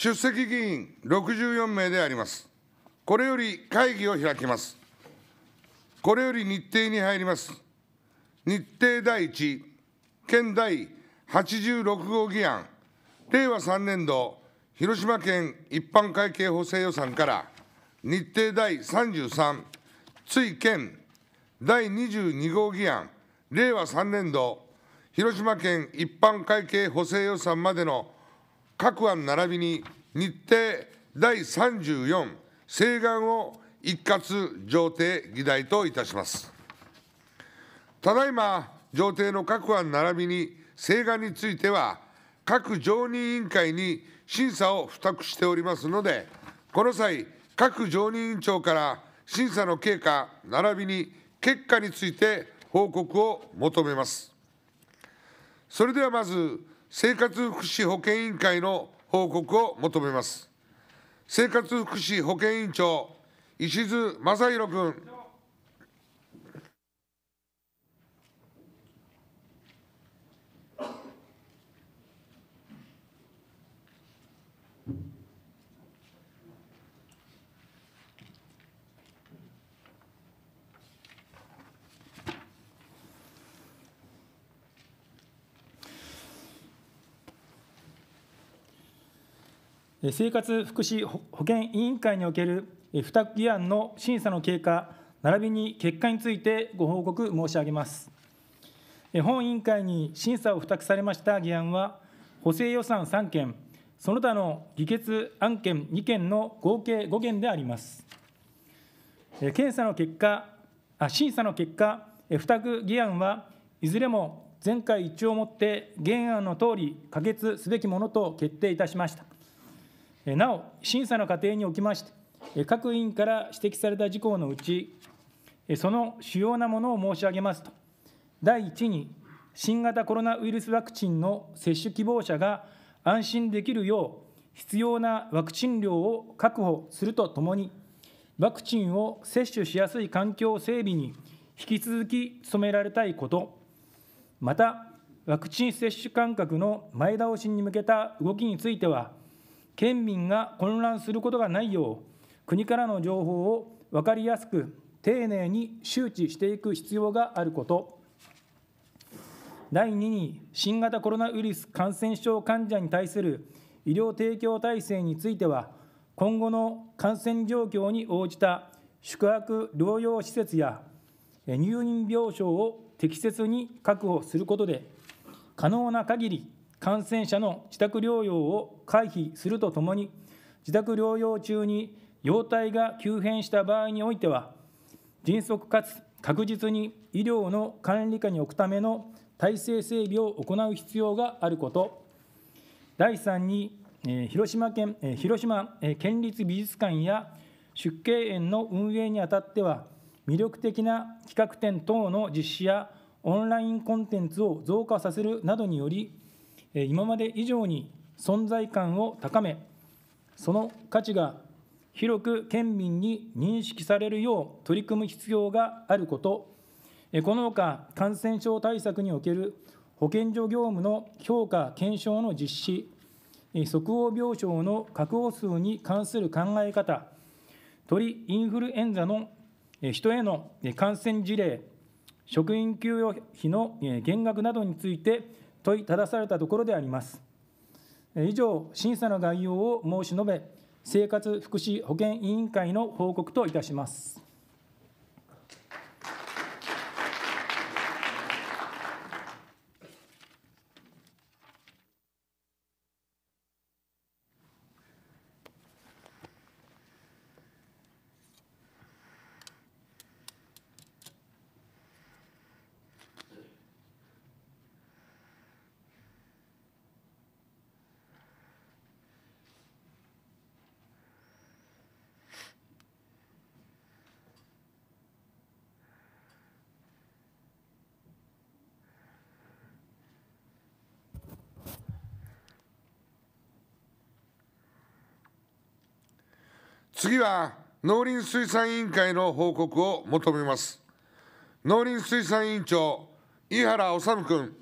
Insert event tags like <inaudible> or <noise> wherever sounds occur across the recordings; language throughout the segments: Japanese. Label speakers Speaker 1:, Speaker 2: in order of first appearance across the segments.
Speaker 1: 出席議員64名であります。これより会議を開きます。これより日程に入ります。日程第1、県第86号議案、令和3年度広島県一般会計補正予算から日程第33、追県第22号議案、令和3年度広島県一般会計補正予算までの各案並びに日程第34請願を一括上程議題といたしますただいま上程の各案並びに請願については各常任委員会に審査を付託しておりますのでこの際各常任委員長から審査の経過並びに結果について報告を求めますそれではまず生活福祉保健委員会の報告を求めます生活福祉保健委員長石津正弘君
Speaker 2: 生活福祉保健委員会における付託議案の審査の経過並びに結果についてご報告申し上げます本委員会に審査を付託されました議案は補正予算3件その他の議決案件2件の合計5件であります検査の結果あ審査の結果付託議案はいずれも前回一致をもって原案のとおり可決すべきものと決定いたしましたなお、審査の過程におきまして、各委員から指摘された事項のうち、その主要なものを申し上げますと、第1に、新型コロナウイルスワクチンの接種希望者が安心できるよう、必要なワクチン量を確保するとともに、ワクチンを接種しやすい環境整備に引き続き努められたいこと、また、ワクチン接種間隔の前倒しに向けた動きについては、県民が混乱することがないよう国からの情報を分かりやすく丁寧に周知していく必要があること第2に新型コロナウイルス感染症患者に対する医療提供体制については今後の感染状況に応じた宿泊療養施設や入院病床を適切に確保することで可能な限り感染者の自宅療養を回避するとともに、自宅療養中に容体が急変した場合においては、迅速かつ確実に医療の管理下に置くための体制整備を行う必要があること、第3に、広島県広島県立美術館や出景園の運営にあたっては、魅力的な企画展等の実施やオンラインコンテンツを増加させるなどにより、今まで以上に存在感を高めその価値が広く県民に認識されるよう取り組む必要があることこのほか感染症対策における保健所業務の評価・検証の実施即応病床の確保数に関する考え方鳥インフルエンザの人への感染事例職員給与費の減額などについて問いただされたところであります以上審査の概要を申し述べ生活福祉保健委員会の報告といたします
Speaker 1: 次は農林水産委員会の報告を求めます農林水産委員長井原治君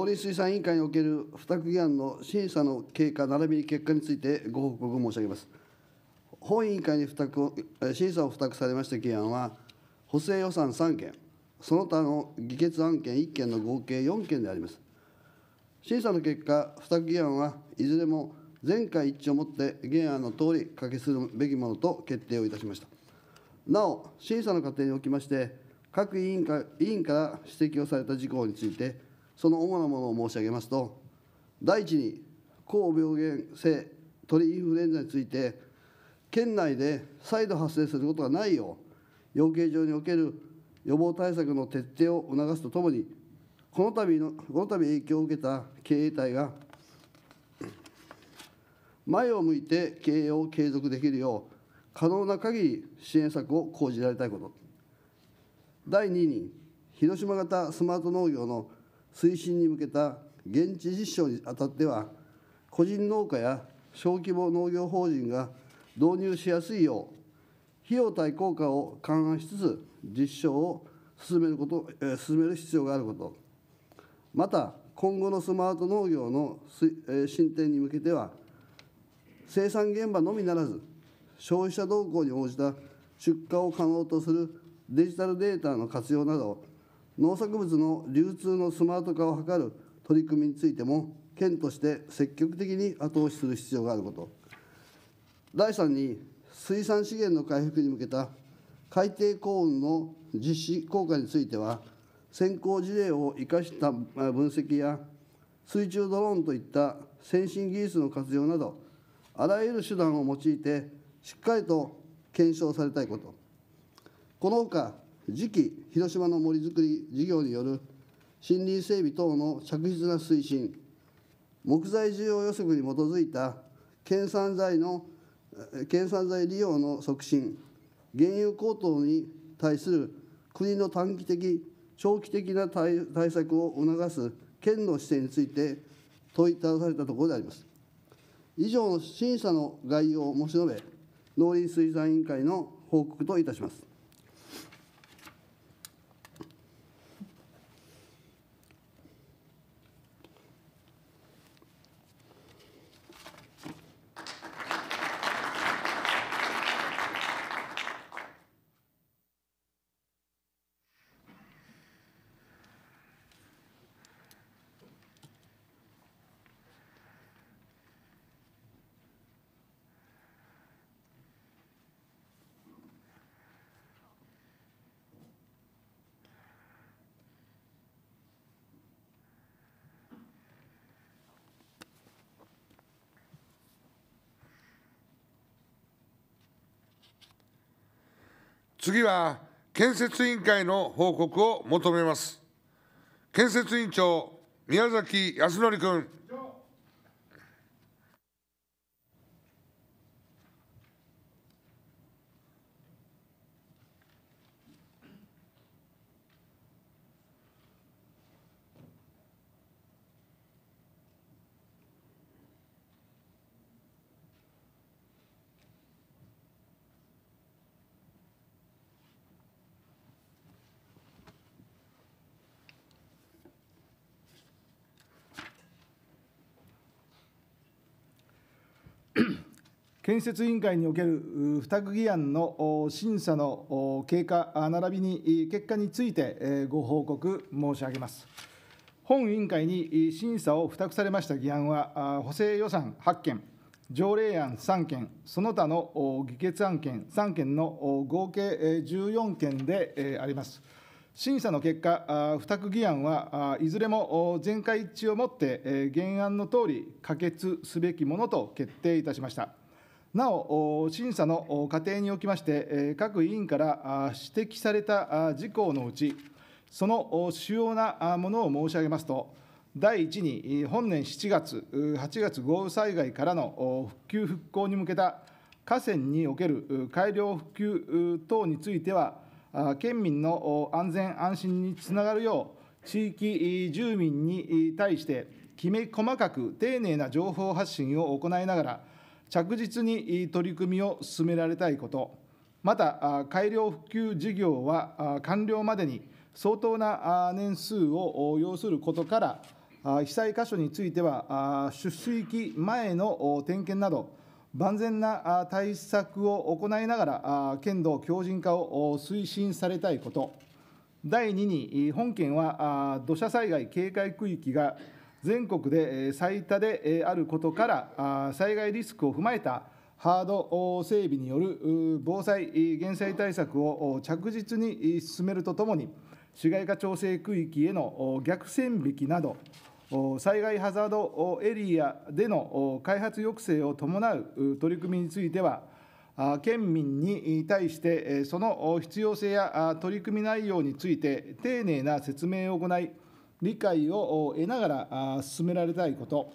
Speaker 3: 農林水産委員会における付託議案の審査の経過並びに結果についてご報告申し上げます。本委員会に付託を審査を付託されました議案は、補正予算3件、その他の議決案件1件の合計4件であります。審査の結果、付託議案はいずれも全会一致をもって原案の通り可決するべきものと決定をいたしました。なお、審査の過程におきまして、各委員会委員から指摘をされた事項について、その主なものを申し上げますと第一に高病原性鳥インフルエンザについて県内で再度発生することがないよう養鶏場における予防対策の徹底を促すとともにこの度のこの度影響を受けた経営体が前を向いて経営を継続できるよう可能な限り支援策を講じられたいこと第2に広島型スマート農業の推進に向けた現地実証にあたっては個人農家や小規模農業法人が導入しやすいよう費用対効果を勘案しつつ実証を進めること、え進める必要があることまた今後のスマート農業の、進展に向けては生産現場のみならず消費者動向に応じた出荷を可能とするデジタルデータの活用など農作物の流通のスマート化を図る取り組みについても県として積極的に後押しする必要があること第3に水産資源の回復に向けた海底耕運の実施効果については先行事例を生かした分析や水中ドローンといった先進技術の活用などあらゆる手段を用いてしっかりと検証されたいことこのほか次期広島の森づくり事業による森林整備等の着実な推進木材需要予測に基づいた県産材の県産材利用の促進原油高騰に対する国の短期的長期的な対策を促す県の姿勢について問いただされたところであります以上の審査の概要を申し述べ農林水産委員会の報告といたします
Speaker 1: 次は建設委員会の報告を求めます。建設委員長宮崎康則君。
Speaker 4: 建設委員会における付託議案の審査の経過並びに結果についてご報告申し上げます。本委員会に審査を付託されました議案は、補正予算8件、条例案3件、その他の議決案件3件の合計14件であります。審査の結果、付託議案はいずれも全会一致をもって、原案のとおり可決すべきものと決定いたしました。なお、審査の過程におきまして、各委員から指摘された事項のうち、その主要なものを申し上げますと、第1に、本年7月、8月豪雨災害からの復旧・復興に向けた河川における改良・復旧等については、県民の安全・安心につながるよう、地域住民に対して、きめ細かく丁寧な情報発信を行いながら、着実に取り組みを進められたいこと、また改良復旧事業は完了までに相当な年数を要することから、被災箇所については、出水域前の点検など、万全な対策を行いながら、剣道強靭化を推進されたいこと、第2に、本県は土砂災害警戒区域が全国で最多であることから災害リスクを踏まえたハード整備による防災・減災対策を着実に進めるとともに市街化調整区域への逆線引きなど災害ハザードエリアでの開発抑制を伴う取り組みについては県民に対してその必要性や取り組み内容について丁寧な説明を行い理解を得ながら進められたいこと、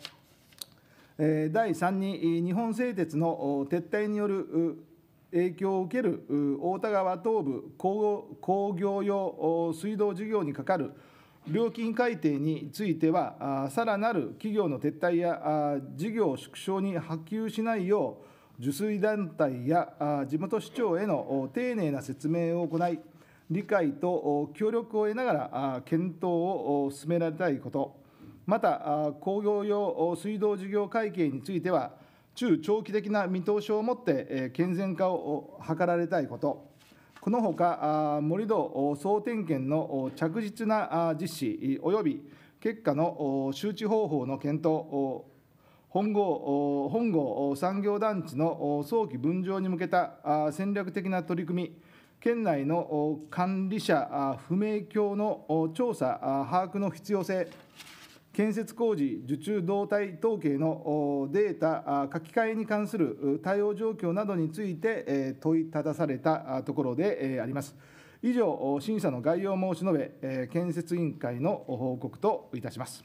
Speaker 4: 第3に、日本製鉄の撤退による影響を受ける太田川東部工業用水道事業にかかる料金改定については、さらなる企業の撤退や事業縮小に波及しないよう、受水団体や地元市長への丁寧な説明を行い、理解と協力を得ながら検討を進められたいこと、また工業用水道事業会計については、中長期的な見通しを持って健全化を図られたいこと、このほか、盛土総点検の着実な実施および結果の周知方法の検討、本郷本郷産業団地の早期分譲に向けた戦略的な取り組み、県内の管理者不明況の調査、把握の必要性、建設工事受注動態統計のデータ書き換えに関する対応状況などについて問いただされたところであります。以上、審査の概要を申し述べ、建設委員会の報告といたします。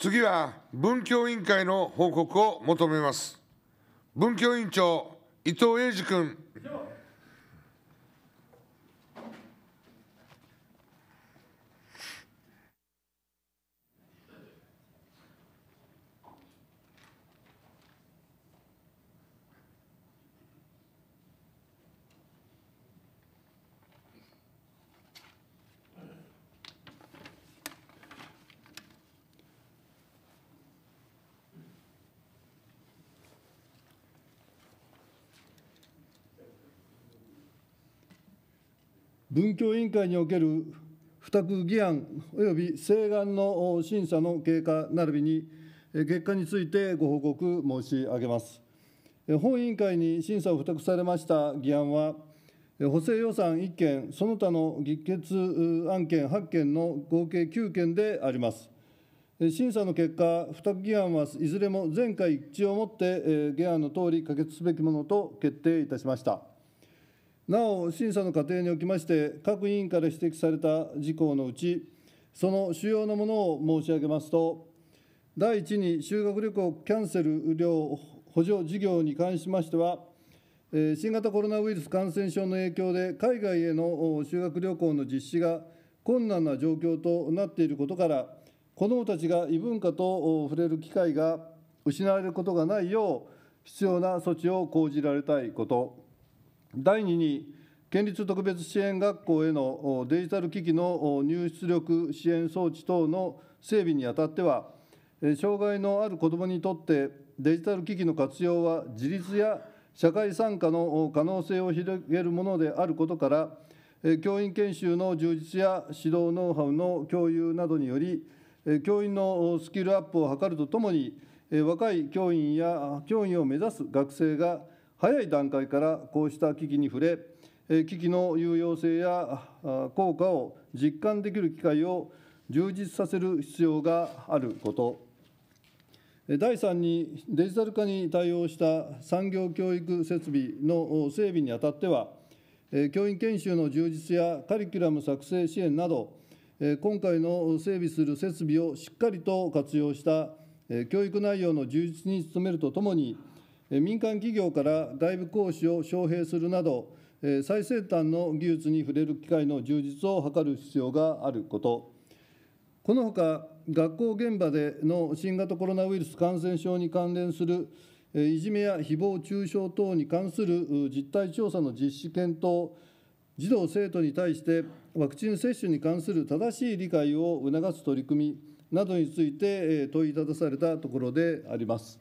Speaker 1: 次は文教委員会の報告を求めます文教委員長伊藤英二君
Speaker 5: 文教委員会における付託議案及び請願の審査の経過並びに結果についてご報告申し上げます。本委員会に審査を付託されました議案は、補正予算1件、その他の議決案件8件の合計9件であります。審査の結果、付託議案はいずれも全会一致をもって、議案のとおり可決すべきものと決定いたしました。なお、審査の過程におきまして、各委員から指摘された事項のうち、その主要なものを申し上げますと、第1に修学旅行キャンセル料補助事業に関しましては、新型コロナウイルス感染症の影響で、海外への修学旅行の実施が困難な状況となっていることから、子どもたちが異文化と触れる機会が失われることがないよう、必要な措置を講じられたいこと。第2に、県立特別支援学校へのデジタル機器の入出力支援装置等の整備にあたっては、障害のある子どもにとってデジタル機器の活用は自立や社会参加の可能性を広げるものであることから、教員研修の充実や指導ノウハウの共有などにより、教員のスキルアップを図るとともに、若い教員や教員を目指す学生が早い段階からこうした機器に触れ機器の有用性や効果を実感できる機会を充実させる必要があること第3にデジタル化に対応した産業教育設備の整備にあたっては教員研修の充実やカリキュラム作成支援など今回の整備する設備をしっかりと活用した教育内容の充実に努めるとともに民間企業から外部講師を招聘するなど、最先端の技術に触れる機会の充実を図る必要があること、このほか、学校現場での新型コロナウイルス感染症に関連するいじめや誹謗中傷等に関する実態調査の実施検討、児童・生徒に対してワクチン接種に関する正しい理解を促す取り組みなどについて問いただされたところであります。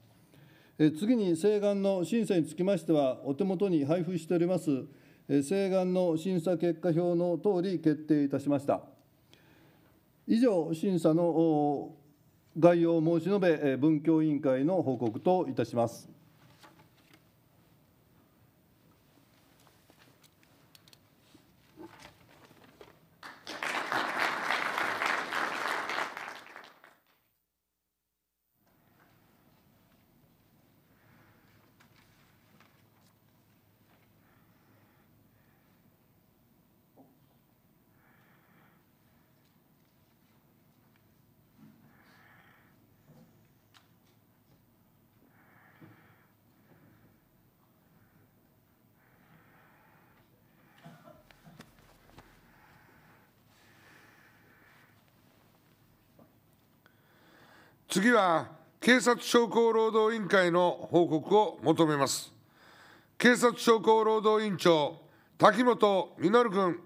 Speaker 5: 次に、請願の審査につきましては、お手元に配布しております、請願の審査結果表のとおり決定いたしました。以上、審査の概要を申し述べ、文教委員会の報告といたします。
Speaker 1: 次は警察商工労働委員会の報告を求めます警察商工労働委員長滝本稔君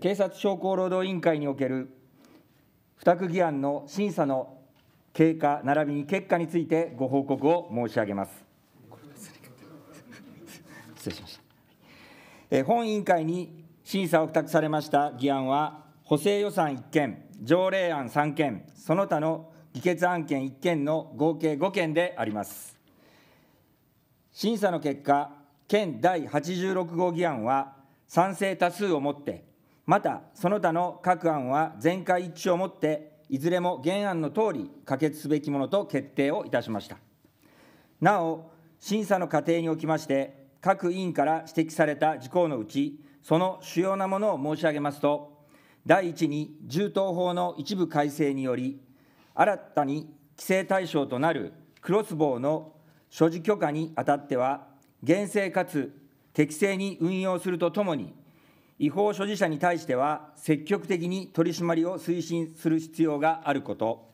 Speaker 6: 警察商工労働委員会における付託議案の審査の経過並びに結果についてご報告を申し上げます。失礼しました。本委員会に審査を付託されました議案は、補正予算1件、条例案3件、その他の議決案件1件の合計5件であります。審査の結果、県第86号議案は賛成多数をもってまた、その他の各案は全会一致をもって、いずれも原案のとおり可決すべきものと決定をいたしました。なお、審査の過程におきまして、各委員から指摘された事項のうち、その主要なものを申し上げますと、第1に、銃刀法の一部改正により、新たに規制対象となるクロスボウの所持許可にあたっては、厳正かつ適正に運用するとともに、違法所持者に対しては積極的に取り締まりを推進する必要があること、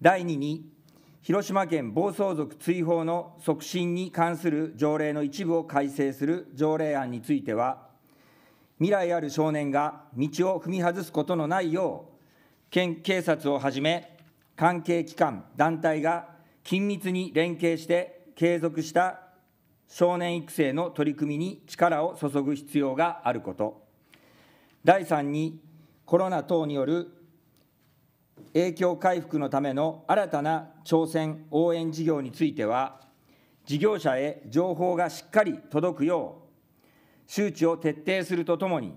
Speaker 6: 第2に、広島県暴走族追放の促進に関する条例の一部を改正する条例案については、未来ある少年が道を踏み外すことのないよう、県警察をはじめ、関係機関、団体が緊密に連携して継続した少年育成の取り組みに力を注ぐ必要があること第3にコロナ等による影響回復のための新たな挑戦応援事業については事業者へ情報がしっかり届くよう周知を徹底するとともに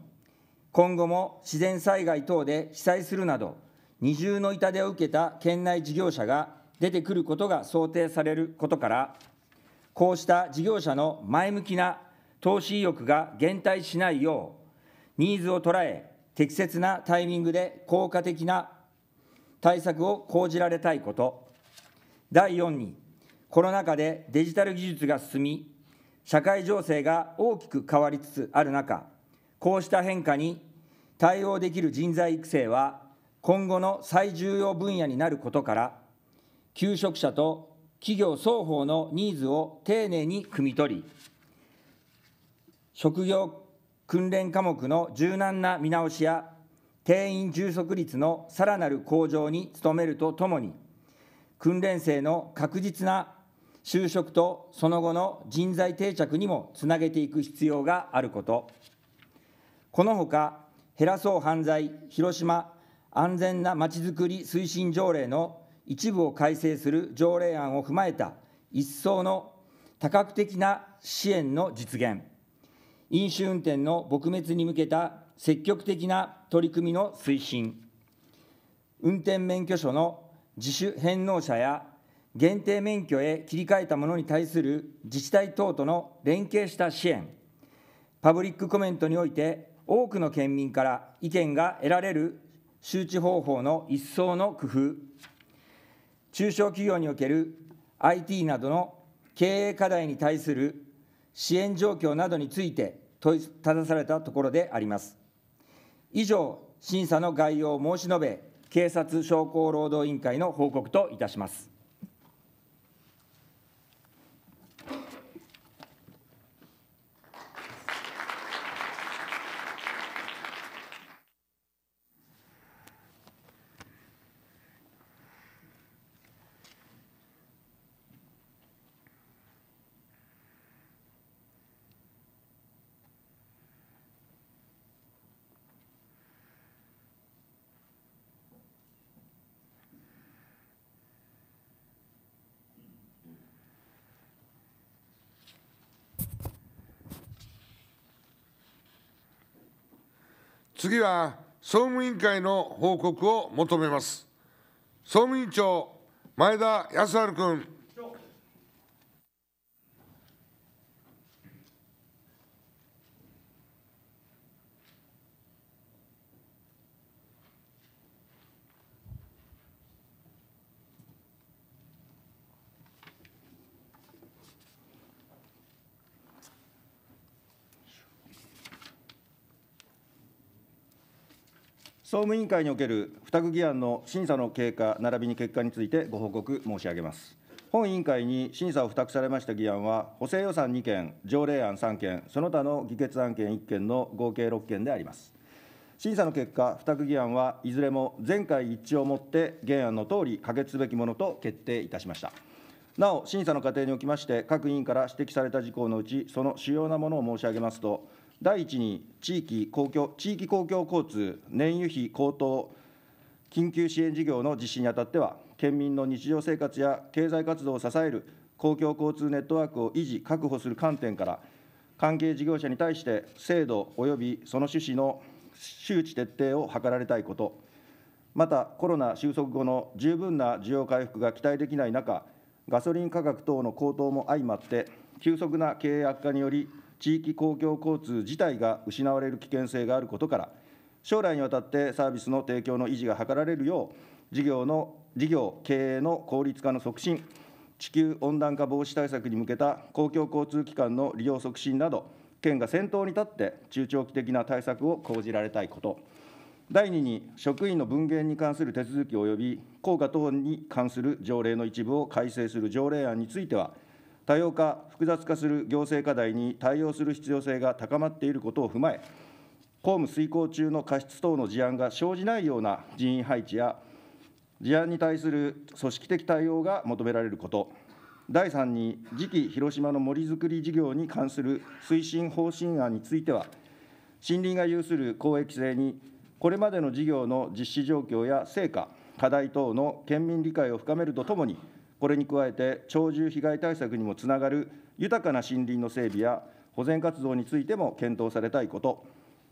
Speaker 6: 今後も自然災害等で被災するなど二重の痛手を受けた県内事業者が出てくることが想定されることからこうした事業者の前向きな投資意欲が減退しないよう、ニーズを捉え、適切なタイミングで効果的な対策を講じられたいこと、第4に、コロナ禍でデジタル技術が進み、社会情勢が大きく変わりつつある中、こうした変化に対応できる人材育成は、今後の最重要分野になることから、求職者と企業双方のニーズを丁寧に汲み取り、職業訓練科目の柔軟な見直しや、定員充足率のさらなる向上に努めるとともに、訓練生の確実な就職とその後の人材定着にもつなげていく必要があること、このほか、減らそう犯罪広島安全なまちづくり推進条例の一部を改正する条例案を踏まえた一層の多角的な支援の実現、飲酒運転の撲滅に向けた積極的な取り組みの推進、運転免許証の自主返納者や限定免許へ切り替えたものに対する自治体等との連携した支援、パブリックコメントにおいて多くの県民から意見が得られる周知方法の一層の工夫、中小企業における IT などの経営課題に対する支援状況などについて問いただされたところであります。以上、審査の概要を申し述べ、警察商工労働委員会の報告といたします。
Speaker 1: 次は総務委員会の報告を求めます。総務委員長前田康晴君。
Speaker 7: 総務委員会における付託議案の審査の経過並びに結果についてご報告申し上げます。本委員会に審査を付託されました議案は、補正予算2件、条例案3件、その他の議決案件1件の合計6件であります。審査の結果、付託議案はいずれも全会一致をもって原案のとおり可決すべきものと決定いたしました。なお、審査の過程におきまして、各委員から指摘された事項のうち、その主要なものを申し上げますと、第1に地域公共地域公共交通燃油費高騰緊急支援事業の実施にあたっては、県民の日常生活や経済活動を支える公共交通ネットワークを維持・確保する観点から、関係事業者に対して制度及びその趣旨の周知徹底を図られたいこと、またコロナ収束後の十分な需要回復が期待できない中、ガソリン価格等の高騰も相まって、急速な経営悪化により、地域公共交通自体が失われる危険性があることから、将来にわたってサービスの提供の維持が図られるよう、事業の事業経営の効率化の促進、地球温暖化防止対策に向けた公共交通機関の利用促進など、県が先頭に立って中長期的な対策を講じられたいこと、第2に、職員の分限に関する手続き及び効果等に関する条例の一部を改正する条例案については、多様化、複雑化する行政課題に対応する必要性が高まっていることを踏まえ、公務遂行中の過失等の事案が生じないような人員配置や、事案に対する組織的対応が求められること、第3に、次期広島の森づくり事業に関する推進方針案については、森林が有する公益性に、これまでの事業の実施状況や成果、課題等の県民理解を深めるとともに、これに加えて、鳥獣被害対策にもつながる豊かな森林の整備や保全活動についても検討されたいこと、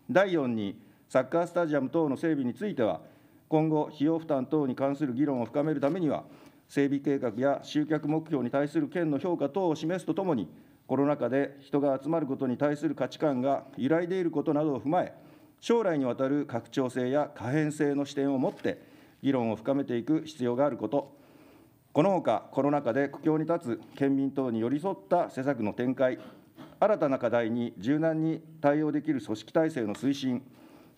Speaker 7: 第4に、サッカースタジアム等の整備については、今後、費用負担等に関する議論を深めるためには、整備計画や集客目標に対する県の評価等を示すとともに、コロナ禍で人が集まることに対する価値観が揺らいでいることなどを踏まえ、将来にわたる拡張性や可変性の視点を持って、議論を深めていく必要があること、このほか、コロナ禍で苦境に立つ県民等に寄り添った施策の展開、新たな課題に柔軟に対応できる組織体制の推進、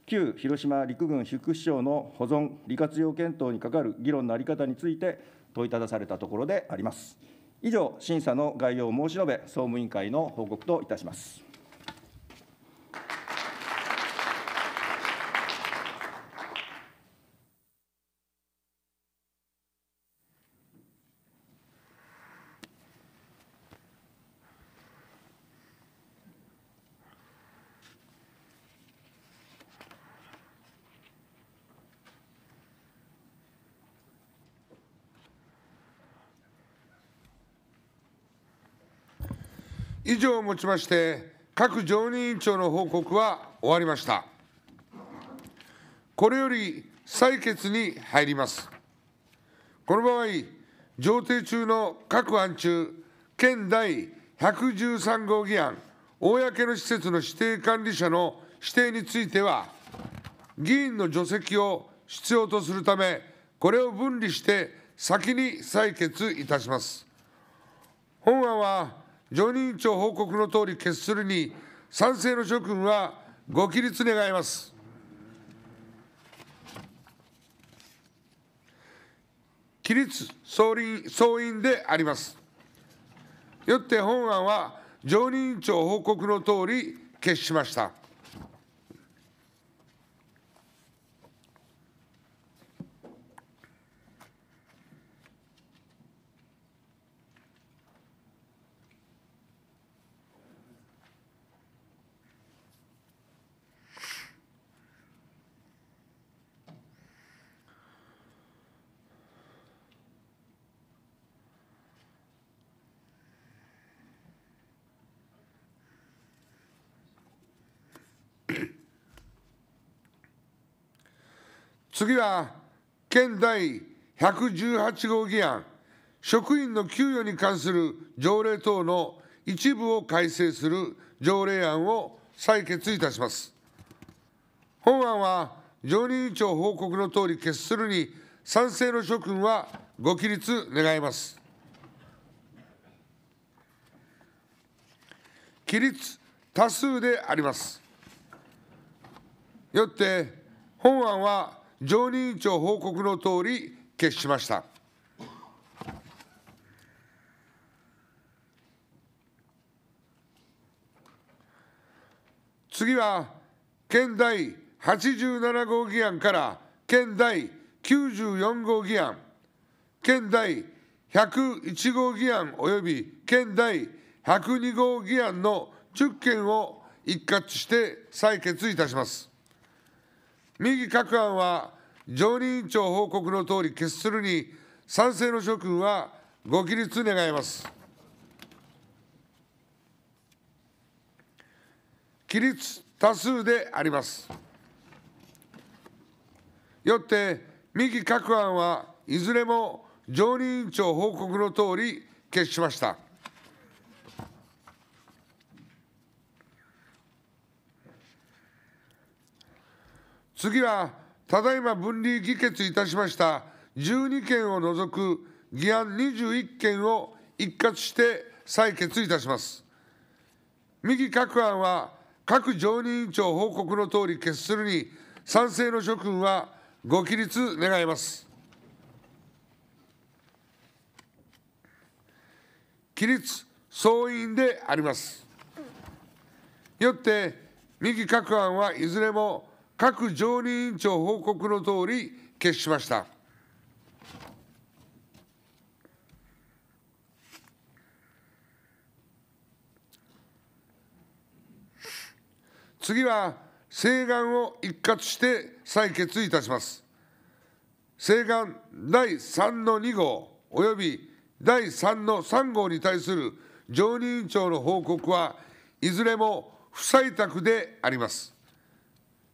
Speaker 7: 旧広島陸軍副首相の保存、利活用検討にかかる議論の在り方について問いただされたところであります。以上、審査の概要を申し述べ、総務委員会の報告といたします。
Speaker 1: 以上をもちまして各常任委員長の報告は終わりましたこれより採決に入りますこの場合上程中の各案中県第113号議案公の施設の指定管理者の指定については議員の除籍を必要とするためこれを分離して先に採決いたします本案は常任委員長報告の通り決するに賛成の諸君はご起立願います起立総理総員でありますよって本案は常任委員長報告の通り決しました次は、県第118号議案、職員の給与に関する条例等の一部を改正する条例案を採決いたします。本案は、常任委員長報告のとおり決するに、賛成の諸君はご起立願います。起立多数であります。よって、本案は常任委員長報告の通り決しました。次は県第87号議案から県第94号議案県第101号議案及び県第102号議案の10件を一括して採決いたします。右各案は常任委員長報告のとおり決するに賛成の諸君はご起立願います起立多数でありますよって右各案はいずれも常任委員長報告のとおり決しました。次は、ただいま分離議決いたしました12件を除く議案21件を一括して採決いたします。右各案は、各常任委員長報告のとおり決するに、賛成の諸君はご起立願います。起立総員であります。よって、右各案はいずれも各常任委員長報告の通り決しました。次は請願を一括して採決いたします。請願第3の2号及び第3の3号に対する常任委員長の報告はいずれも不採択であります。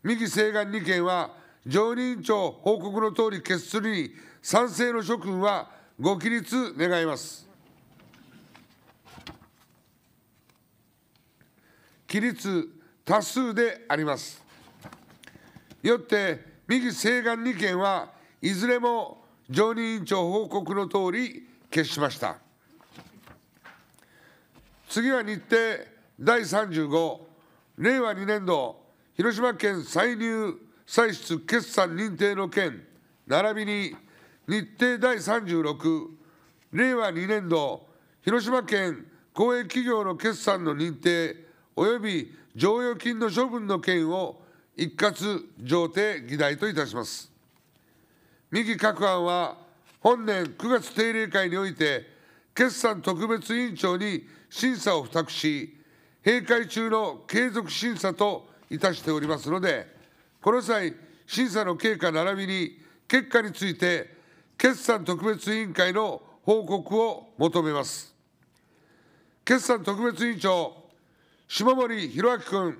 Speaker 1: 右請願2件は常任委員長報告のとおり決するに賛成の諸君はご起立願います起立多数でありますよって右請願2件はいずれも常任委員長報告のとおり決しました次は日程第35令和2年度広島県歳入歳出決算認定の件並びに日程第36令和2年度広島県公営企業の決算の認定及び剰余金の処分の件を一括上程議題といたします右各案は本年9月定例会において決算特別委員長に審査を付託し閉会中の継続審査といたしておりますので、この際、審査の経過並びに結果について、決算特別委員会の報告を求めます。決算特別委員長、下森弘明君。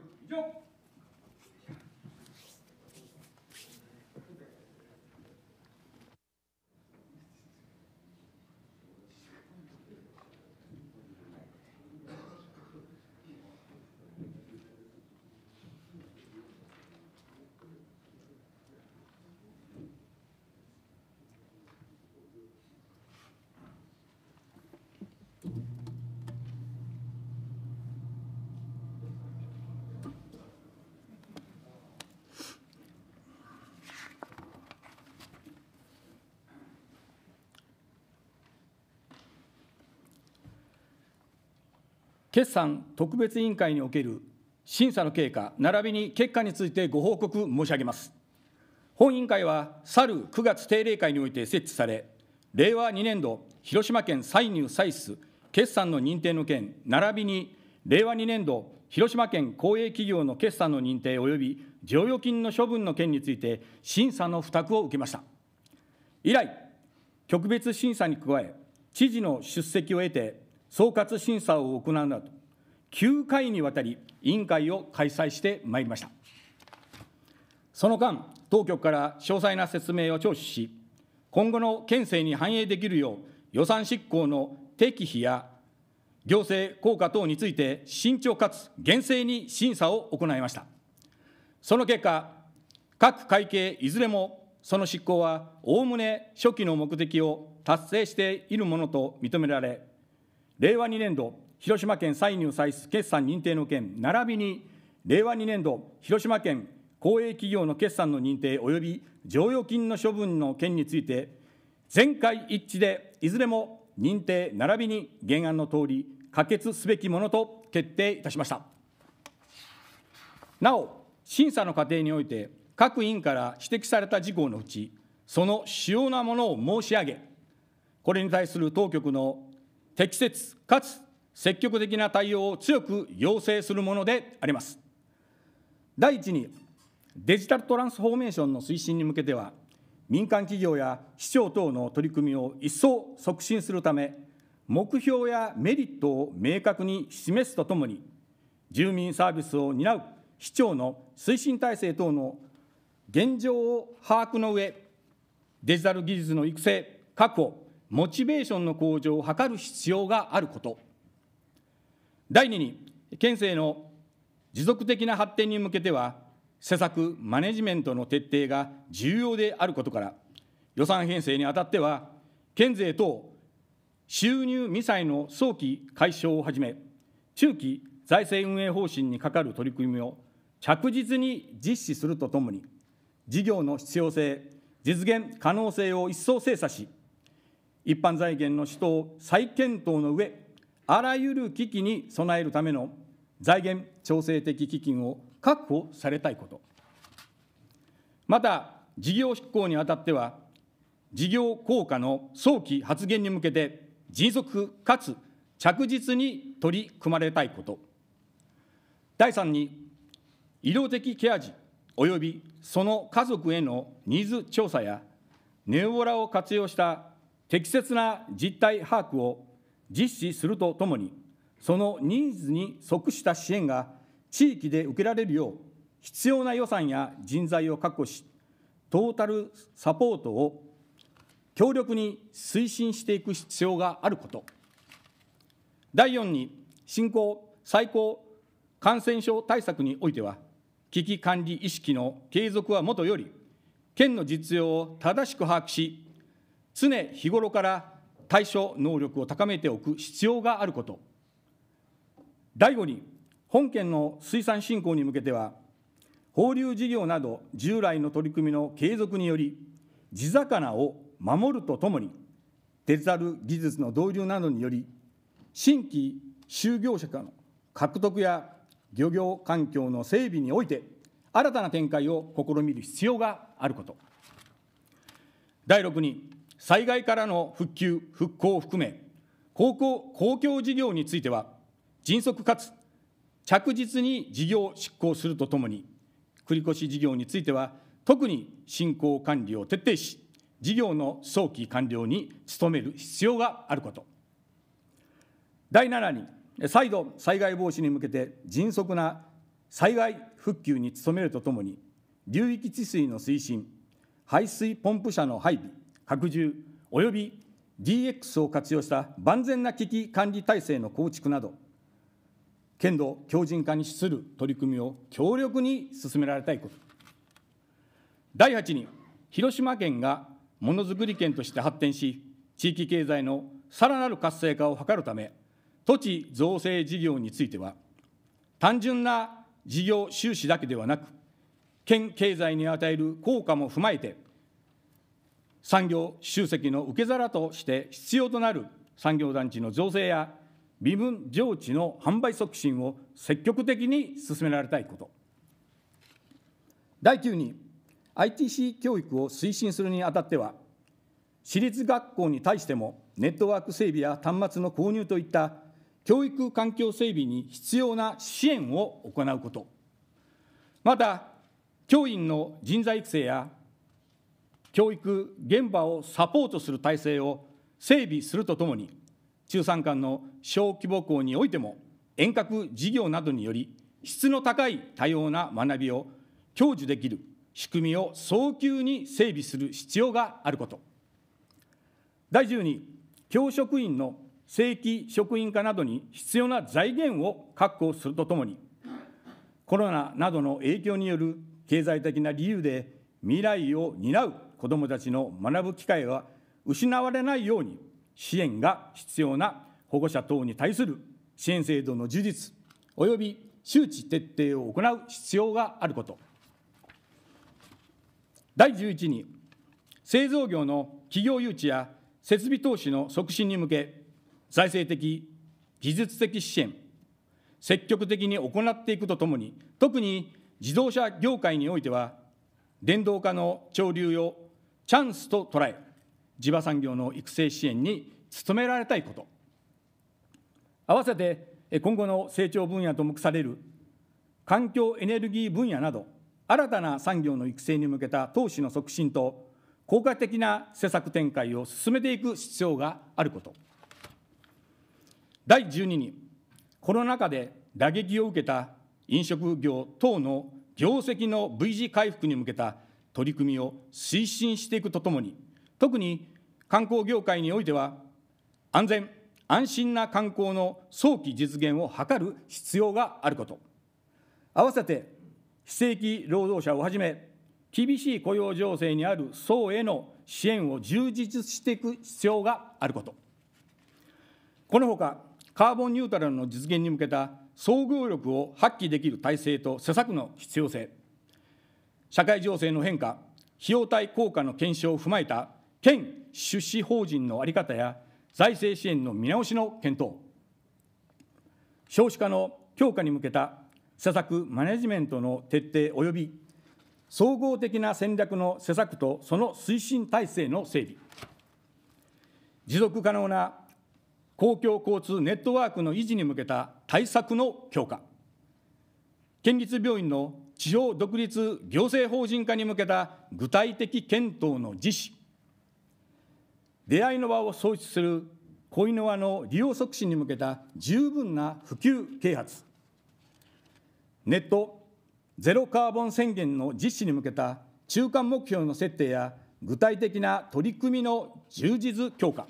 Speaker 8: 決算特別委員会における審査の経過並びに結果についてご報告申し上げます本委員会は去る9月定例会において設置され令和2年度広島県歳入歳出決算の認定の件並びに令和2年度広島県公営企業の決算の認定及び剰余金の処分の件について審査の付託を受けました以来特別審査に加え知事の出席を得て総括審査を行うなど、9回にわたり委員会を開催してまいりました。その間、当局から詳細な説明を聴取し、今後の県政に反映できるよう、予算執行の適否や行政効果等について慎重かつ厳正に審査を行いました。その結果、各会計いずれもその執行はおおむね初期の目的を達成しているものと認められ、令和2年度広島県歳入歳出決算認定の件並びに令和2年度広島県公営企業の決算の認定及び剰余金の処分の件について全会一致でいずれも認定並びに原案の通り可決すべきものと決定いたしましたなお審査の過程において各委員から指摘された事項のうちその主要なものを申し上げこれに対する当局の適切かつ積極的な対応を強く要請するものであります。第一に、デジタルトランスフォーメーションの推進に向けては、民間企業や市長等の取り組みを一層促進するため、目標やメリットを明確に示すとともに、住民サービスを担う市長の推進体制等の現状を把握の上、デジタル技術の育成、確保、モチベーションの向上を図る必要があること第2に県政の持続的な発展に向けては施策マネジメントの徹底が重要であることから予算編成にあたっては県税等収入未済の早期解消をはじめ中期財政運営方針にかかる取り組みを着実に実施するとともに事業の必要性実現可能性を一層精査し一般財源の使途再検討の上、あらゆる危機に備えるための財源調整的基金を確保されたいこと、また、事業執行にあたっては、事業効果の早期発現に向けて、迅速かつ着実に取り組まれたいこと、第3に、医療的ケア児およびその家族へのニーズ調査や、ネオラを活用した適切な実態把握を実施するとともに、そのニーズに即した支援が地域で受けられるよう、必要な予算や人材を確保し、トータルサポートを強力に推進していく必要があること。第4に、新興・最高感染症対策においては、危機管理意識の継続はもとより、県の実情を正しく把握し、常日頃から対処能力を高めておく必要があること。第5に、本県の水産振興に向けては、放流事業など従来の取り組みの継続により、地魚を守るとともに、デジタル技術の導入などにより、新規就業者からの獲得や漁業環境の整備において、新たな展開を試みる必要があること。第6に、災害からの復旧・復興を含め、公共公共事業については、迅速かつ着実に事業執行するとともに、繰越事業については、特に進行管理を徹底し、事業の早期完了に努める必要があること。第7に、再度災害防止に向けて迅速な災害復旧に努めるとともに、流域治水の推進、排水ポンプ車の配備、拡充および DX を活用した万全な危機管理体制の構築など、県土強靭化に資する取り組みを強力に進められたいこと。第8に、広島県がものづくり県として発展し、地域経済のさらなる活性化を図るため、土地造成事業については、単純な事業収支だけではなく、県経済に与える効果も踏まえて、産業集積の受け皿として必要となる産業団地の造成や微分上地の販売促進を積極的に進められたいこと。第9に ITC 教育を推進するにあたっては私立学校に対してもネットワーク整備や端末の購入といった教育環境整備に必要な支援を行うことまた教員の人材育成や教育現場をサポートする体制を整備するとともに中山間の小規模校においても遠隔事業などにより質の高い多様な学びを享受できる仕組みを早急に整備する必要があること第10に教職員の正規職員化などに必要な財源を確保するとともにコロナなどの影響による経済的な理由で未来を担う子どもたちの学ぶ機会が失われないように支援が必要な保護者等に対する支援制度の充実および周知徹底を行う必要があること第11に製造業の企業誘致や設備投資の促進に向け財政的技術的支援積極的に行っていくとともに特に自動車業界においては電動化の潮流をチャンスと捉え地場産業の育成支援に努められたいこと合わせて今後の成長分野と目される環境エネルギー分野など新たな産業の育成に向けた投資の促進と効果的な施策展開を進めていく必要があること第12にコロナ禍で打撃を受けた飲食業等の業績の V 字回復に向けた取り組みを推進していくとともに、特に観光業界においては、安全・安心な観光の早期実現を図る必要があること、併せて非正規労働者をはじめ、厳しい雇用情勢にある層への支援を充実していく必要があること、このほか、カーボンニュートラルの実現に向けた総合力を発揮できる体制と施策の必要性、社会情勢の変化、費用対効果の検証を踏まえた県出資法人の在り方や財政支援の見直しの検討、少子化の強化に向けた施策マネジメントの徹底及び総合的な戦略の施策とその推進体制の整備、持続可能な公共交通ネットワークの維持に向けた対策の強化、県立病院の地方独立行政法人化に向けた具体的検討の実施、出会いの場を創出する恋の輪の利用促進に向けた十分な普及啓発、ネットゼロカーボン宣言の実施に向けた中間目標の設定や具体的な取り組みの充実強化、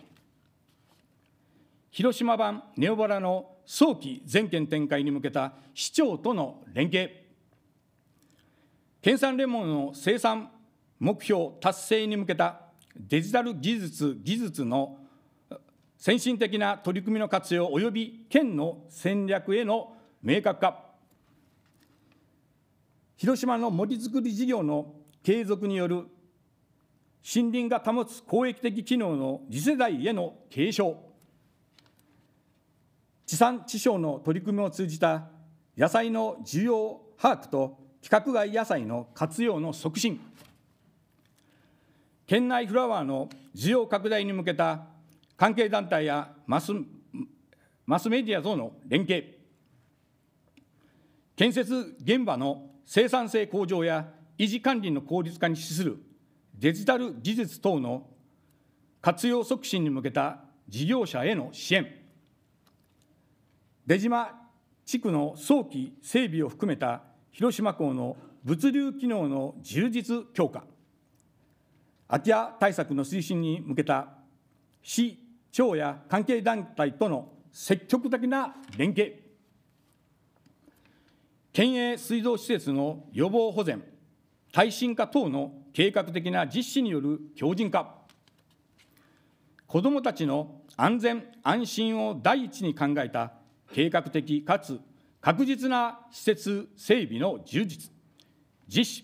Speaker 8: 広島版ネオバラの早期全県展開に向けた市長との連携、県産レモンの生産目標達成に向けたデジタル技術・技術の先進的な取り組みの活用及び県の戦略への明確化、広島の森づくり事業の継続による森林が保つ公益的機能の次世代への継承、地産地消の取り組みを通じた野菜の需要把握と規格外野菜の活用の促進県内フラワーの需要拡大に向けた関係団体やマスマスメディアとの連携建設現場の生産性向上や維持管理の効率化に資するデジタル技術等の活用促進に向けた事業者への支援出島地区の早期整備を含めた広島港の物流機能の充実強化空き家対策の推進に向けた市、町や関係団体との積極的な連携県営水道施設の予防保全耐震化等の計画的な実施による強靭化子どもたちの安全安心を第一に考えた計画的かつ確実な施設整備の充実、実施、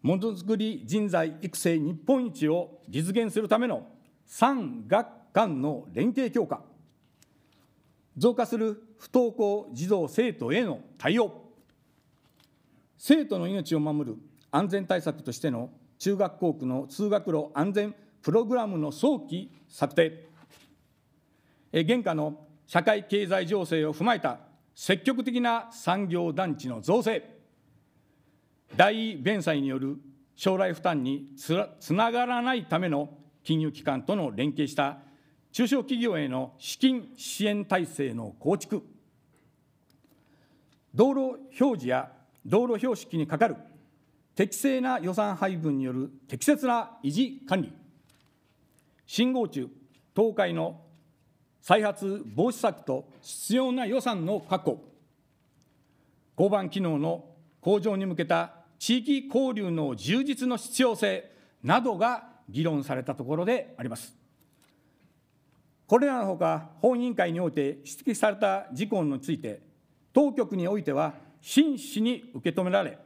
Speaker 8: ものづくり人材育成日本一を実現するための産学官の連携強化、増加する不登校児童生徒への対応、生徒の命を守る安全対策としての中学校区の通学路安全プログラムの早期策定、現下の社会経済情勢を踏まえた積極的な産業団地の造成大弁済による将来負担につながらないための金融機関との連携した中小企業への資金支援体制の構築道路表示や道路標識にかかる適正な予算配分による適切な維持管理信号中東海の再発防止策と必要な予算の確保、交番機能の向上に向けた地域交流の充実の必要性などが議論されたところであります。これらのほか、本委員会において指摘された事項について、当局においては真摯に受け止められ、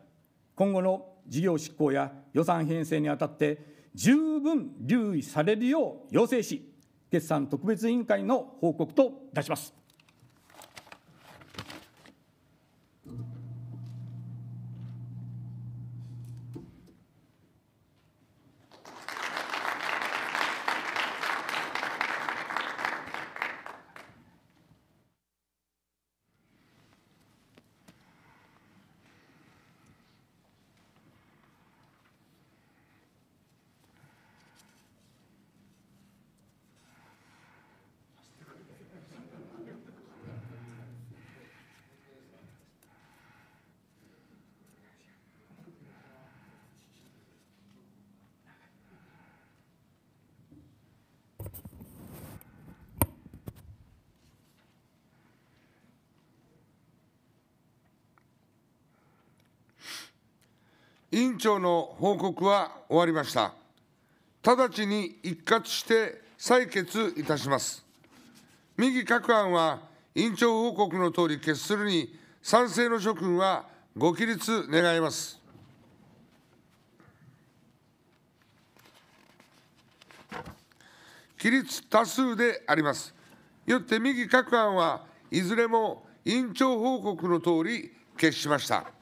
Speaker 8: 今後の事業執行や予算編成にあたって、十分留意されるよう要請し、決算特別委員会の報告といたします。
Speaker 1: 委員長の報告は終わりました。直ちに一括して採決いたします。右各案は、委員長報告の通り決するに、賛成の諸君はご起立願います。起立多数であります。よって右各案はいずれも委員長報告の通り決しました。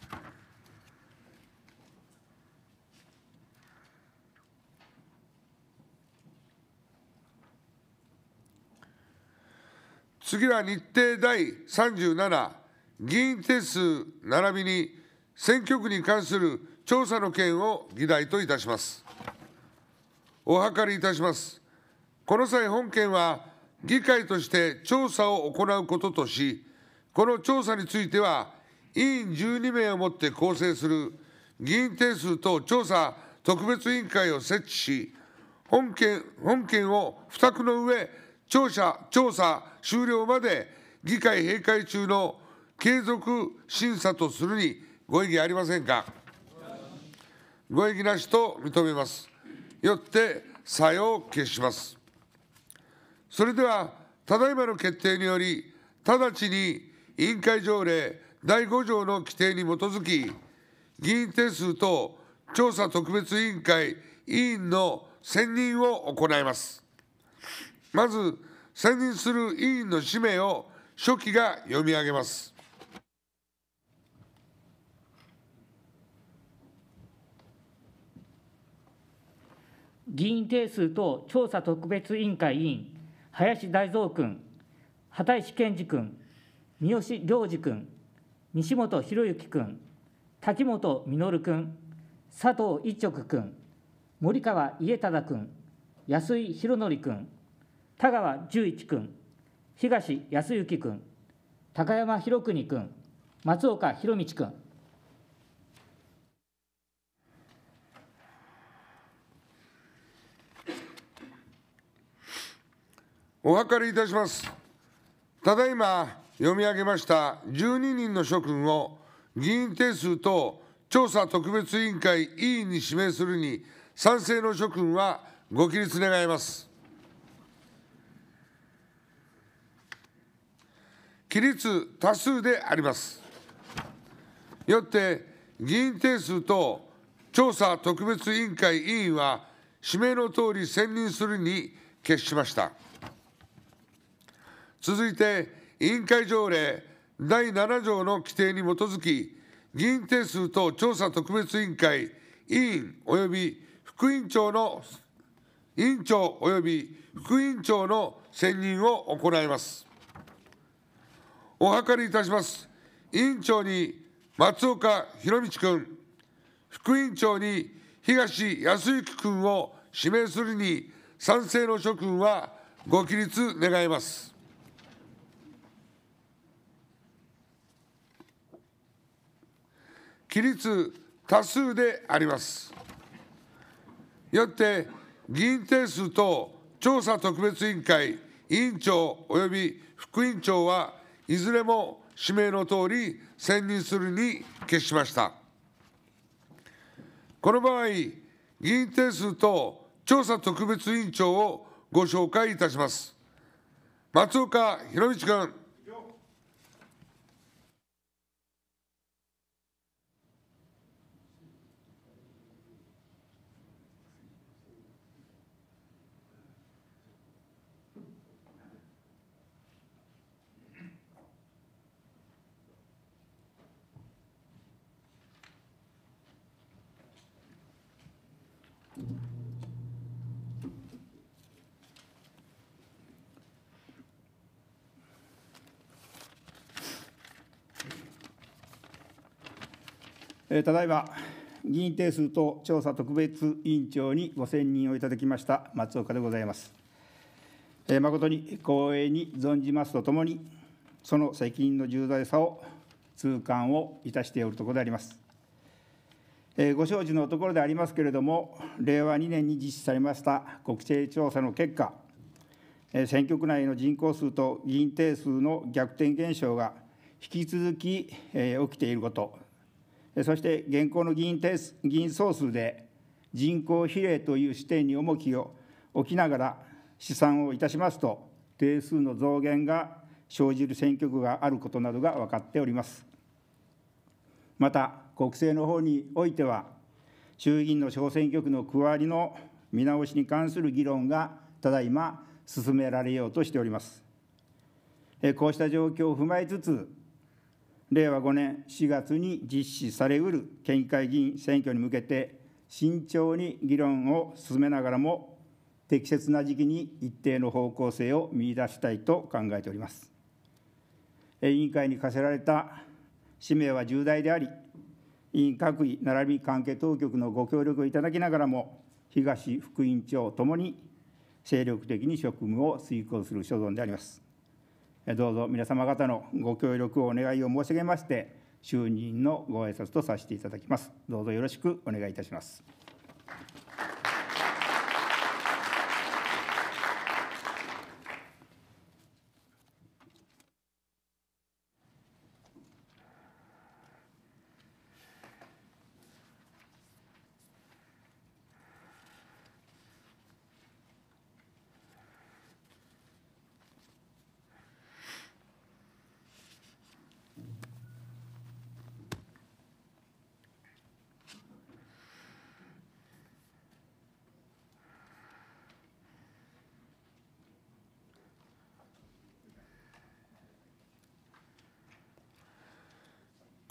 Speaker 1: 次は日程第37議員定数並びに選挙区に関する調査の件を議題といたしますお諮りいたしますこの際本件は議会として調査を行うこととしこの調査については委員12名をもって構成する議員定数等調査特別委員会を設置し本件本件を付託の上調査調査終了まで議会閉会中の継続審査とするにご異議ありませんかご異議なしと認めますよって作用を決しますそれではただいまの決定により直ちに委員会条例第5条の規定に基づき議員定数と調査特別委員会委員の選任を行います。まず選任する委員の氏名を書記が読み上げます
Speaker 9: 議員定数等調査特別委員会委員林大蔵君畑石健二君三好良二君西本博之君滝本稔君佐藤一直君森川家忠君安井博典君田川十一君東康之君高山博邦君松岡博道
Speaker 1: 君お分かりいたしますただいま読み上げました12人の諸君を議員定数と調査特別委員会委員に指名するに賛成の諸君はご起立願います規律多数であります。よって議員定数等調査特別委員会委員は指名のとおり選任するに決しました。続いて委員会条例第7条の規定に基づき議員定数等調査特別委員会委員及び副委員長の委員長及び副委員長の選任を行います。お諮りいたします。委員長に松岡博道君、副委員長に東康之君を指名するに賛成の諸君はご起立願います。起立多数であります。よって議員定数等調査特別委員会委員長及び副委員長はいずれも指名の通り選任するに決しましたこの場合議員定数と調査特別委員長をご紹介いたします松岡博道君
Speaker 10: ただいま議員定数等調査特別委員長にご選任をいただきました松岡でございます。え誠に光栄に存じますとともに、その責任の重大さを痛感をいたしておるところであります。えご承知のところでありますけれども、令和2年に実施されました国勢調査の結果、え選挙区内の人口数と議員定数の逆転現象が引き続き、え起きていること、そして現行の議員定数議員総数で人口比例という視点に重きを置きながら試算をいたしますと定数の増減が生じる選挙区があることなどが分かっておりますまた国政の方においては衆議院の小選挙区の区割りの見直しに関する議論がただいま進められようとしておりますこうした状況を踏まえつつ令和5年4月に実施されうる県議会議員選挙に向けて慎重に議論を進めながらも適切な時期に一定の方向性を見出したいと考えております委員会に課せられた使命は重大であり委員各位並び関係当局のご協力をいただきながらも東副委員長ともに精力的に職務を遂行する所存でありますどうぞ皆様方のご協力をお願いを申し上げまして、就任のご挨拶とさせていただきます。どうぞよろしくお願いいたします。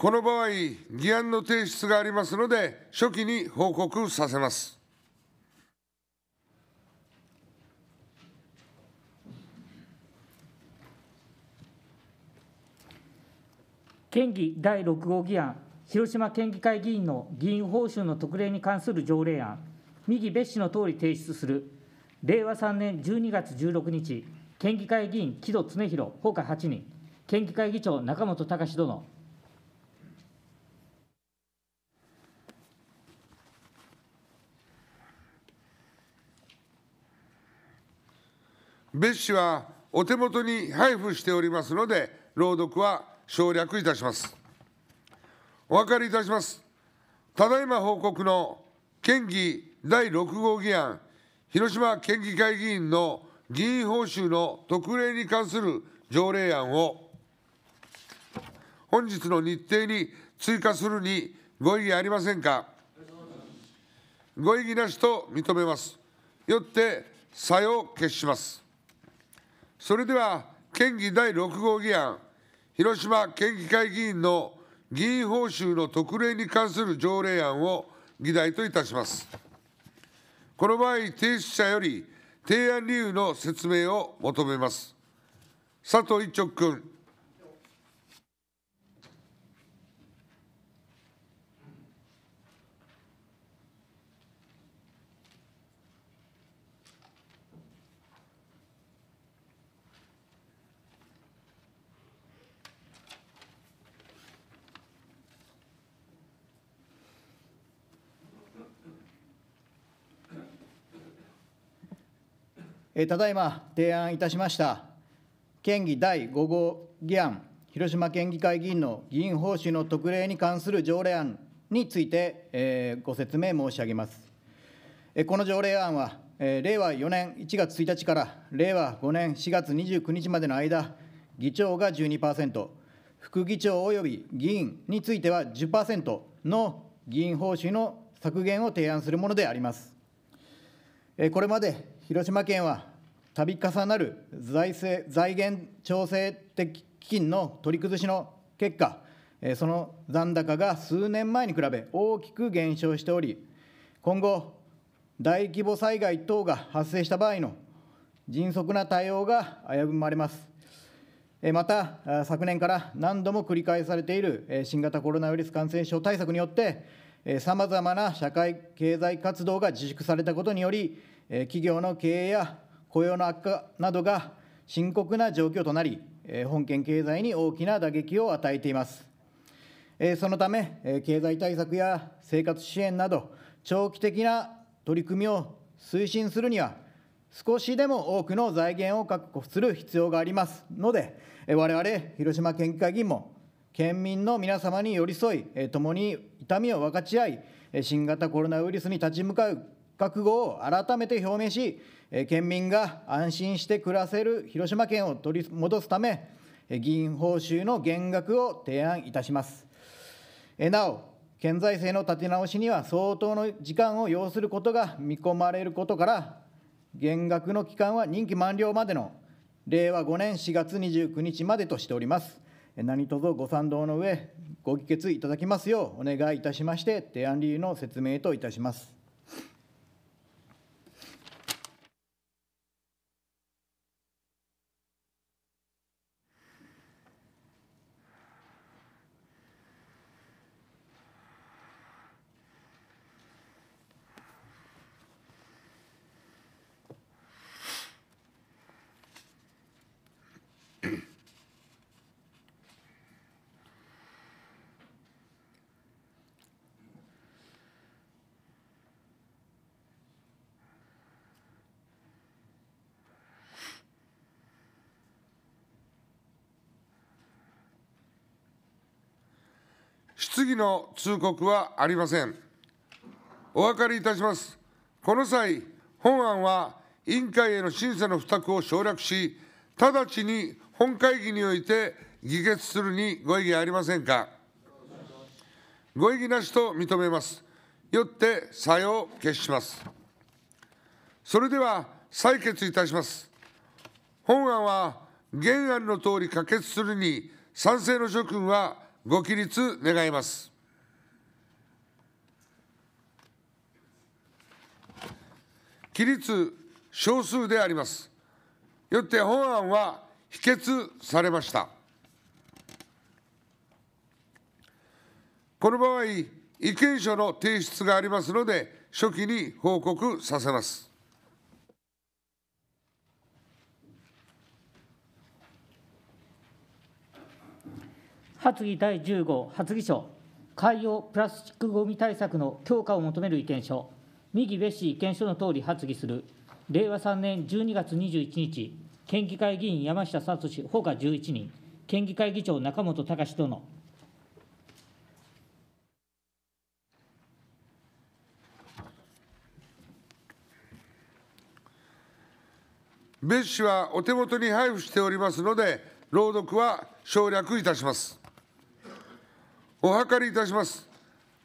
Speaker 1: この場合、議案の提出がありますので、初期に報告させます。
Speaker 9: 県議第6号議案、広島県議会議員の議員報酬の特例に関する条例案、右別紙の通り提出する、令和3年12月16日、県議会議員木戸恒弘、ほか8人、県議会議長、中本隆殿。
Speaker 1: 別紙はお手元に配布しておりますので朗読は省略いたしますお分かりいたしますただいま報告の県議第6号議案広島県議会議員の議員報酬の特例に関する条例案を本日の日程に追加するにご異議ありませんかご異議なしと認めますよって差を決しますそれでは県議第6号議案広島県議会議員の議員報酬の特例に関する条例案を議題といたしますこの場合提出者より提案理由の説明を求めます佐藤一直君
Speaker 11: ただいま提案いたしました県議第5号議案広島県議会議員の議員報酬の特例に関する条例案について、えご説明申し上げます。この条例案は、え令和4年1月1日から令和5年4月29日までの間、議長が12%、副議長及び議員については10%の議員報酬の削減を提案するものであります。これまで広島県は度重なる財政財源調整的基金の取り崩しの結果、その残高が数年前に比べ大きく減少しており、今後、大規模災害等が発生した場合の迅速な対応が危ぶまれます。また、昨年から何度も繰り返されている新型コロナウイルス感染症対策によって、さまざまな社会経済活動が自粛されたことにより、企業の経営や雇用の悪化などが深刻な状況となり、本県経済に大きな打撃を与えています。そのため、経済対策や生活支援など、長期的な取り組みを推進するには、少しでも多くの財源を確保する必要がありますので、我々広島県議会議員も、県民の皆様に寄り添い、共に痛みを分かち合い、新型コロナウイルスに立ち向かう覚悟を改めて表明し、県民が安心して暮らせる広島県を取り戻すため、議員報酬の減額を提案いたします。なお、県財政の立て直しには相当の時間を要することが見込まれることから、減額の期間は任期満了までの令和5年4月29日までとしております。何卒ご賛同の上、ご議決いただきますようお願いいたしまして、提案理由の説明といたします。
Speaker 1: 次の通告はありません。お分かりいたします。この際、本案は委員会への審査の付託を省略し、直ちに本会議において議決するにご異議ありませんか。ご異議なしと認めます。よって作用を決します。それでは採決いたします。本案は原案のとおり可決するに賛成の諸君はご起立願います。起立少数であります。よって本案は否決されました。この場合、意見書の提出がありますので、初期に報告させます。
Speaker 9: 発議第10号発議書、海洋プラスチックごみ対策の強化を求める意見書、右別紙意見書の通り発議する、令和3年12月21日、県議会議員山下聡、ほか11人、県議会議長、中本隆殿。
Speaker 1: 別紙はお手元に配布しておりますので、朗読は省略いたします。お諮りいたします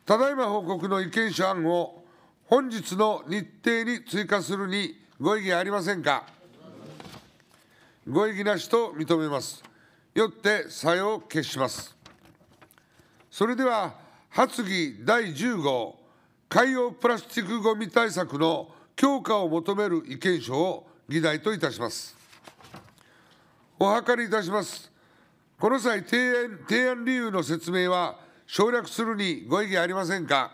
Speaker 1: ただいま報告の意見書案を本日の日程に追加するにご異議ありませんかご異議なしと認めますよって作用を決しますそれでは発議第10号海洋プラスチックごみ対策の強化を求める意見書を議題といたしますお諮りいたしますこの際提案提案理由の説明は省略するにご異議ありませんか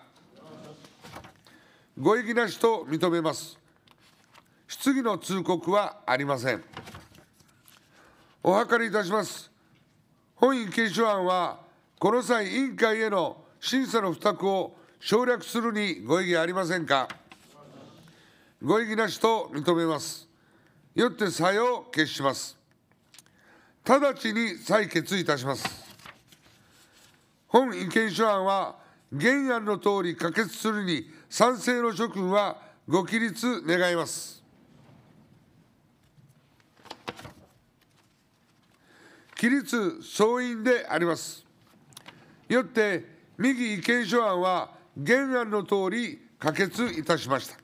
Speaker 1: ご異議なしと認めます質疑の通告はありませんお諮りいたします本意継承案はこの際委員会への審査の付託を省略するにご異議ありませんかご異議なしと認めますよって作用を決します直ちに採決いたします本意見書案は原案の通り可決するに賛成の諸君はご起立願います起立総員でありますよって右意見書案は原案の通り可決いたしました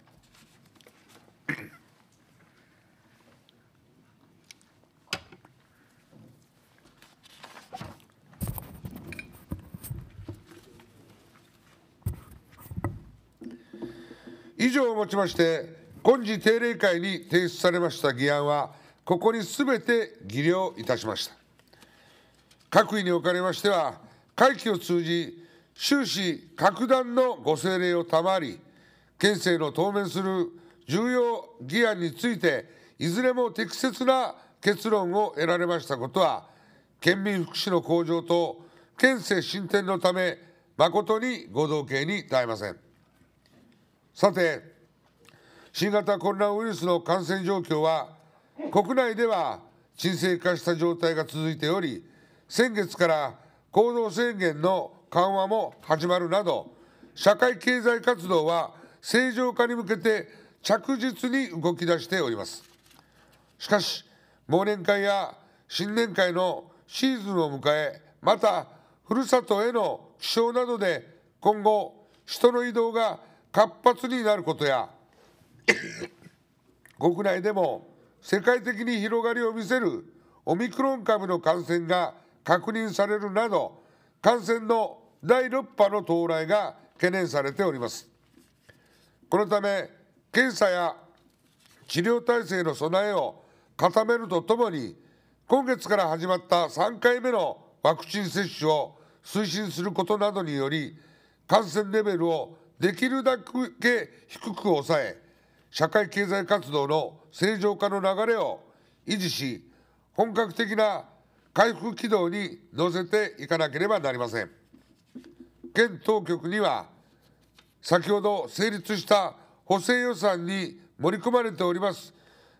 Speaker 1: 以上をもちまして今次定例会に提出されました議案はここに全て議了いたしました各位におかれましては会期を通じ終始各段のご政令を賜り県政の当面する重要議案についていずれも適切な結論を得られましたことは県民福祉の向上と県政進展のため誠にご同敬に耐えませんさて、新型コロナウイルスの感染状況は、国内では沈静化した状態が続いており、先月から行動制限の緩和も始まるなど、社会経済活動は正常化に向けて着実に動き出しております。しかし、忘年会や新年会のシーズンを迎え、また、ふるさとへの気象などで今後、人の移動が活発になることや <coughs> 国内でも世界的に広がりを見せるオミクロン株の感染が確認されるなど感染の第6波の到来が懸念されておりますこのため検査や治療体制の備えを固めるとともに今月から始まった3回目のワクチン接種を推進することなどにより感染レベルをできるだけ低く抑え社会経済活動の正常化の流れを維持し本格的な回復軌道に乗せていかなければなりません県当局には先ほど成立した補正予算に盛り込まれております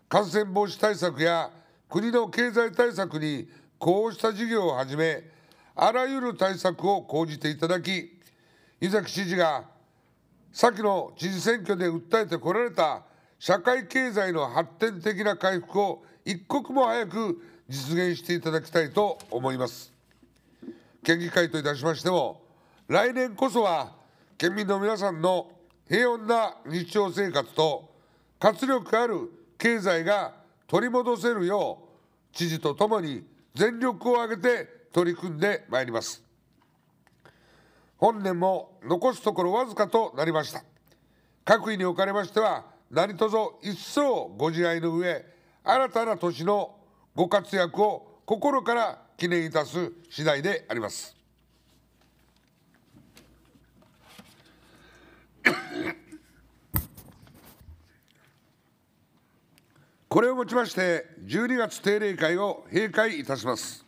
Speaker 1: 感染防止対策や国の経済対策にこうした事業をはじめあらゆる対策を講じていただき井崎知事が先の知事選挙で訴えてこられた社会経済の発展的な回復を一刻も早く実現していただきたいと思います県議会といたしましても来年こそは県民の皆さんの平穏な日常生活と活力ある経済が取り戻せるよう知事とともに全力を挙げて取り組んでまいります本年も残すところわずかとなりました各位におかれましては何卒一層ご自愛の上新たな年のご活躍を心から記念いたす次第でありますこれをもちまして12月定例会を閉会いたします